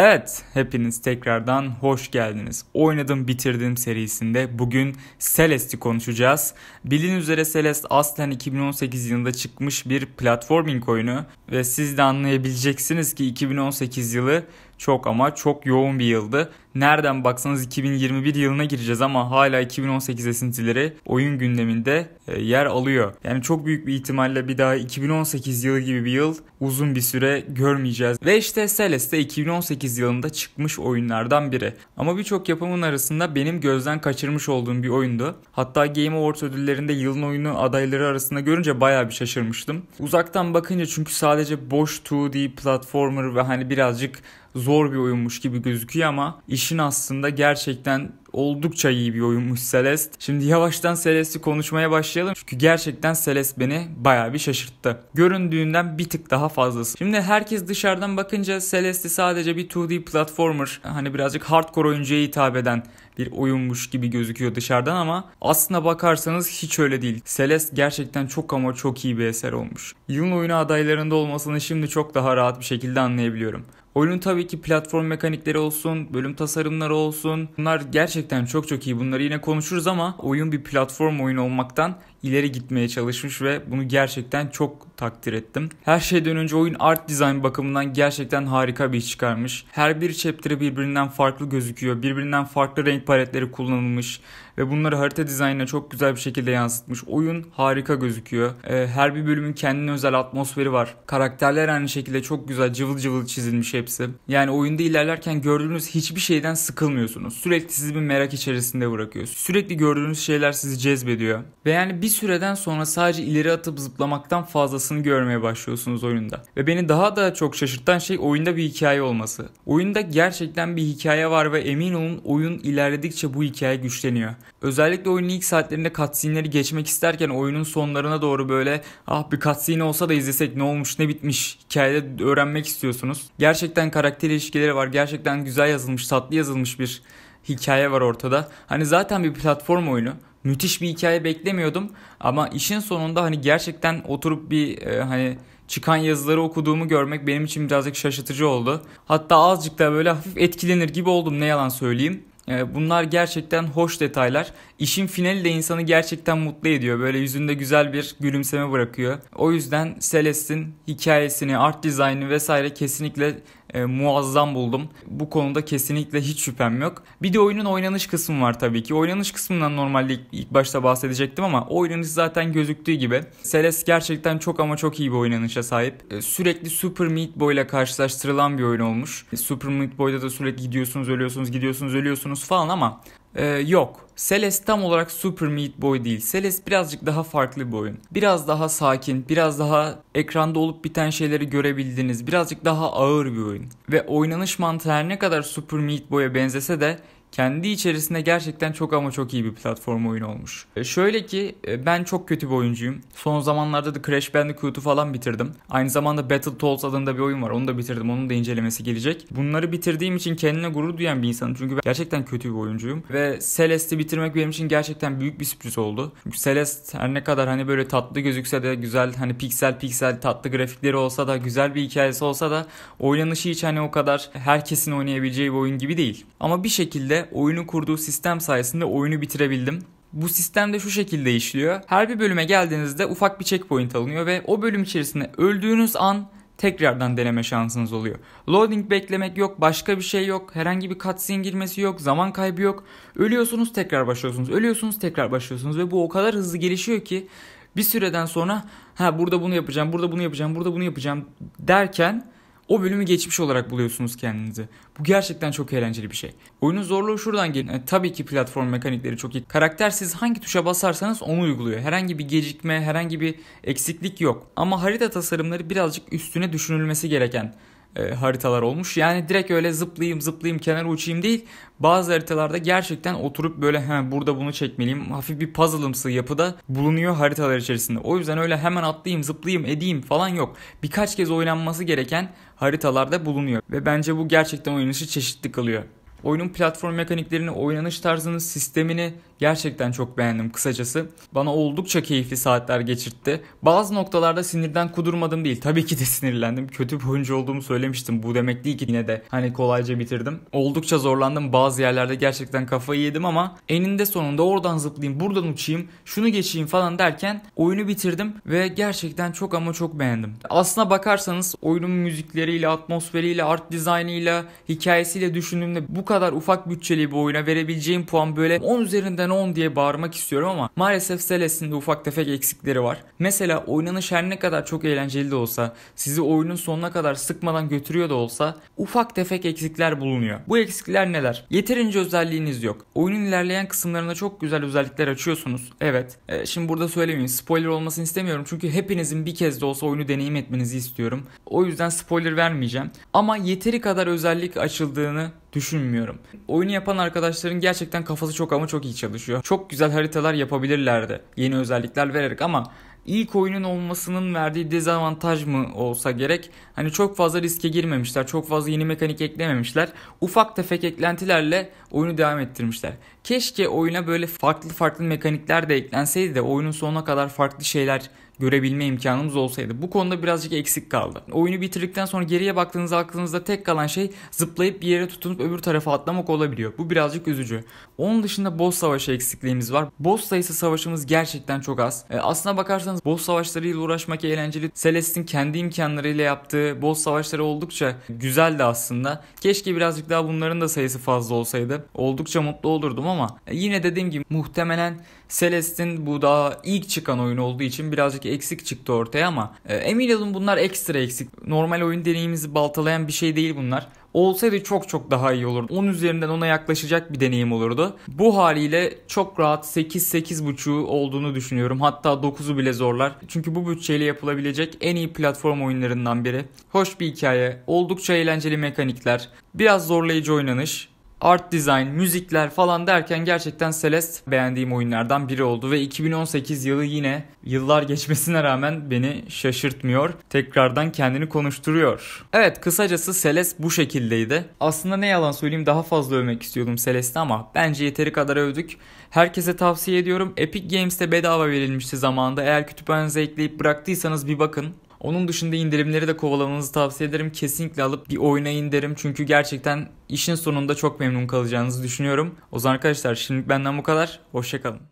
Evet, hepiniz tekrardan hoş geldiniz. Oynadım bitirdim serisinde bugün Celeste'i konuşacağız. Bilin üzere Celeste aslen 2018 yılında çıkmış bir platforming oyunu ve siz de anlayabileceksiniz ki 2018 yılı çok ama çok yoğun bir yıldı. Nereden baksanız 2021 yılına gireceğiz ama hala 2018 esintileri oyun gündeminde e, yer alıyor. Yani çok büyük bir ihtimalle bir daha 2018 yılı gibi bir yıl uzun bir süre görmeyeceğiz. Ve işte Celeste 2018 yılında çıkmış oyunlardan biri. Ama birçok yapımın arasında benim gözden kaçırmış olduğum bir oyundu. Hatta Game Awards ödüllerinde yılın oyunu adayları arasında görünce baya bir şaşırmıştım. Uzaktan bakınca çünkü sadece boş 2D platformer ve hani birazcık zor bir oyunmuş gibi gözüküyor ama işin aslında gerçekten oldukça iyi bir oyunmuş Celeste. Şimdi yavaştan Celeste'i konuşmaya başlayalım. Çünkü gerçekten Celeste beni baya bir şaşırttı. Göründüğünden bir tık daha fazlası. Şimdi herkes dışarıdan bakınca Celeste sadece bir 2D platformer hani birazcık hardcore oyuncuya hitap eden bir oyunmuş gibi gözüküyor dışarıdan ama aslına bakarsanız hiç öyle değil. Celeste gerçekten çok ama çok iyi bir eser olmuş. Yılın oyunu adaylarında olmasını şimdi çok daha rahat bir şekilde anlayabiliyorum. Oyunun tabii ki platform mekanikleri olsun, bölüm tasarımları olsun. Bunlar gerçekten çok çok iyi. Bunları yine konuşuruz ama oyun bir platform oyun olmaktan ileri gitmeye çalışmış ve bunu gerçekten çok takdir ettim. Her şeyden önce oyun art design bakımından gerçekten harika bir iş çıkarmış. Her bir chapter'ı birbirinden farklı gözüküyor. Birbirinden farklı renk paletleri kullanılmış ve bunları harita dizaynına çok güzel bir şekilde yansıtmış. Oyun harika gözüküyor. Ee, her bir bölümün kendine özel atmosferi var. Karakterler aynı şekilde çok güzel cıvıl cıvıl çizilmiş hepsi. Yani oyunda ilerlerken gördüğünüz hiçbir şeyden sıkılmıyorsunuz. Sürekli sizi bir merak içerisinde bırakıyor. Sürekli gördüğünüz şeyler sizi cezbediyor. Ve yani bir bir süreden sonra sadece ileri atıp zıplamaktan fazlasını görmeye başlıyorsunuz oyunda. Ve beni daha da çok şaşırtan şey oyunda bir hikaye olması. Oyunda gerçekten bir hikaye var ve emin olun oyun ilerledikçe bu hikaye güçleniyor. Özellikle oyunun ilk saatlerinde cutscene'leri geçmek isterken oyunun sonlarına doğru böyle ah bir cutscene olsa da izlesek ne olmuş ne bitmiş hikayede öğrenmek istiyorsunuz. Gerçekten karakter ilişkileri var. Gerçekten güzel yazılmış, tatlı yazılmış bir hikaye var ortada. Hani zaten bir platform oyunu müthiş bir hikaye beklemiyordum ama işin sonunda hani gerçekten oturup bir e, hani çıkan yazıları okuduğumu görmek benim için birazcık şaşırtıcı oldu. Hatta azıcık da böyle hafif etkilenir gibi oldum ne yalan söyleyeyim. E, bunlar gerçekten hoş detaylar. İşin finali de insanı gerçekten mutlu ediyor. Böyle yüzünde güzel bir gülümseme bırakıyor. O yüzden Celeste'in hikayesini, art dizaynı vesaire kesinlikle e, muazzam buldum. Bu konuda kesinlikle hiç şüphem yok. Bir de oyunun oynanış kısmı var tabii ki. Oynanış kısmından normalde ilk, ilk başta bahsedecektim ama oynanış zaten gözüktüğü gibi. Celeste gerçekten çok ama çok iyi bir oynanışa sahip. E, sürekli Super Meat Boy ile karşılaştırılan bir oyun olmuş. E, Super Meat Boy'da da sürekli gidiyorsunuz, ölüyorsunuz, gidiyorsunuz, ölüyorsunuz falan ama ee, yok. Celeste tam olarak Super Meat Boy değil. Celeste birazcık daha farklı bir oyun. Biraz daha sakin, biraz daha ekranda olup biten şeyleri görebildiğiniz, birazcık daha ağır bir oyun. Ve oynanış mantığı her ne kadar Super Meat Boy'a benzese de kendi içerisinde gerçekten çok ama çok iyi bir platform oyun olmuş. E, şöyle ki e, ben çok kötü bir oyuncuyum. Son zamanlarda da Crash Bandicoot'u falan bitirdim. Aynı zamanda Battletoads adında bir oyun var. Onu da bitirdim. Onun da incelemesi gelecek. Bunları bitirdiğim için kendine gurur duyan bir insanım. Çünkü ben gerçekten kötü bir oyuncuyum. Ve Celeste'i bitirmek benim için gerçekten büyük bir sürpriz oldu. Çünkü Celeste her ne kadar hani böyle tatlı gözükse de güzel hani piksel piksel tatlı grafikleri olsa da güzel bir hikayesi olsa da oynanışı hiç hani o kadar herkesin oynayabileceği bir oyun gibi değil. Ama bir şekilde oyunu kurduğu sistem sayesinde oyunu bitirebildim. Bu sistem de şu şekilde işliyor. Her bir bölüme geldiğinizde ufak bir checkpoint alınıyor ve o bölüm içerisinde öldüğünüz an tekrardan deneme şansınız oluyor. Loading beklemek yok, başka bir şey yok, herhangi bir cutscene girmesi yok, zaman kaybı yok. Ölüyorsunuz tekrar başlıyorsunuz, ölüyorsunuz tekrar başlıyorsunuz ve bu o kadar hızlı gelişiyor ki bir süreden sonra ha burada bunu yapacağım, burada bunu yapacağım, burada bunu yapacağım derken o bölümü geçmiş olarak buluyorsunuz kendinizi. Bu gerçekten çok eğlenceli bir şey. Oyunun zorluğu şuradan geliyor. Yani e, tabii ki platform mekanikleri çok iyi. Karakter siz hangi tuşa basarsanız onu uyguluyor. Herhangi bir gecikme, herhangi bir eksiklik yok. Ama harita tasarımları birazcık üstüne düşünülmesi gereken e, haritalar olmuş. Yani direkt öyle zıplayayım zıplayayım kenara uçayım değil. Bazı haritalarda gerçekten oturup böyle hemen burada bunu çekmeliyim. Hafif bir puzzle'ımsı yapıda bulunuyor haritalar içerisinde. O yüzden öyle hemen atlayayım zıplayayım edeyim falan yok. Birkaç kez oynanması gereken haritalarda bulunuyor. Ve bence bu gerçekten oynanışı çeşitli kılıyor. Oyunun platform mekaniklerini, oynanış tarzını, sistemini Gerçekten çok beğendim kısacası. Bana oldukça keyifli saatler geçirtti. Bazı noktalarda sinirden kudurmadım değil. Tabii ki de sinirlendim. Kötü bir oyuncu olduğumu söylemiştim. Bu demek değil ki yine de hani kolayca bitirdim. Oldukça zorlandım. Bazı yerlerde gerçekten kafayı yedim ama eninde sonunda oradan zıplayayım, buradan uçayım, şunu geçeyim falan derken oyunu bitirdim ve gerçekten çok ama çok beğendim. Aslına bakarsanız oyunun müzikleriyle, atmosferiyle, art dizaynıyla, hikayesiyle düşündüğümde bu kadar ufak bütçeli bir oyuna verebileceğim puan böyle 10 üzerinden ben 10 diye bağırmak istiyorum ama maalesef Celeste'in de ufak tefek eksikleri var. Mesela oynanış her ne kadar çok eğlenceli de olsa, sizi oyunun sonuna kadar sıkmadan götürüyor da olsa ufak tefek eksikler bulunuyor. Bu eksikler neler? Yeterince özelliğiniz yok. Oyunun ilerleyen kısımlarında çok güzel özellikler açıyorsunuz. Evet. E, şimdi burada söylemeyeyim. Spoiler olmasını istemiyorum. Çünkü hepinizin bir kez de olsa oyunu deneyim etmenizi istiyorum. O yüzden spoiler vermeyeceğim. Ama yeteri kadar özellik açıldığını düşünmüyorum. Oyunu yapan arkadaşların gerçekten kafası çok ama çok iyi çalışıyor. Çok güzel haritalar yapabilirlerdi yeni özellikler vererek ama ilk oyunun olmasının verdiği dezavantaj mı olsa gerek. Hani çok fazla riske girmemişler. Çok fazla yeni mekanik eklememişler. Ufak tefek eklentilerle oyunu devam ettirmişler. Keşke oyuna böyle farklı farklı mekanikler de eklenseydi de oyunun sonuna kadar farklı şeyler görebilme imkanımız olsaydı. Bu konuda birazcık eksik kaldı. Oyunu bitirdikten sonra geriye baktığınızda aklınızda tek kalan şey zıplayıp bir yere tutunup öbür tarafa atlamak olabiliyor. Bu birazcık üzücü. Onun dışında boss savaşı eksikliğimiz var. Boss sayısı savaşımız gerçekten çok az. E, aslına bakarsanız boss savaşlarıyla uğraşmak eğlenceli. Celeste'in kendi imkanlarıyla yaptığı boss savaşları oldukça güzeldi aslında. Keşke birazcık daha bunların da sayısı fazla olsaydı. Oldukça mutlu olurdum ama e, yine dediğim gibi muhtemelen Celeste'in bu daha ilk çıkan oyun olduğu için birazcık eksik çıktı ortaya ama e, emin olun bunlar ekstra eksik. Normal oyun deneyimimizi baltalayan bir şey değil bunlar. Olsaydı çok çok daha iyi olurdu. 10 üzerinden 10'a yaklaşacak bir deneyim olurdu. Bu haliyle çok rahat 8-8.5'u olduğunu düşünüyorum. Hatta 9'u bile zorlar. Çünkü bu bütçeyle yapılabilecek en iyi platform oyunlarından biri. Hoş bir hikaye, oldukça eğlenceli mekanikler, biraz zorlayıcı oynanış art design, müzikler falan derken gerçekten Celeste beğendiğim oyunlardan biri oldu ve 2018 yılı yine yıllar geçmesine rağmen beni şaşırtmıyor. Tekrardan kendini konuşturuyor. Evet kısacası Celeste bu şekildeydi. Aslında ne yalan söyleyeyim daha fazla övmek istiyordum Celeste ama bence yeteri kadar övdük. Herkese tavsiye ediyorum. Epic Games'te bedava verilmişti zamanında. Eğer kütüphanenize ekleyip bıraktıysanız bir bakın. Onun dışında indirimleri de kovalamanızı tavsiye ederim. Kesinlikle alıp bir oynayın derim. Çünkü gerçekten işin sonunda çok memnun kalacağınızı düşünüyorum. O zaman arkadaşlar şimdilik benden bu kadar. Hoşçakalın.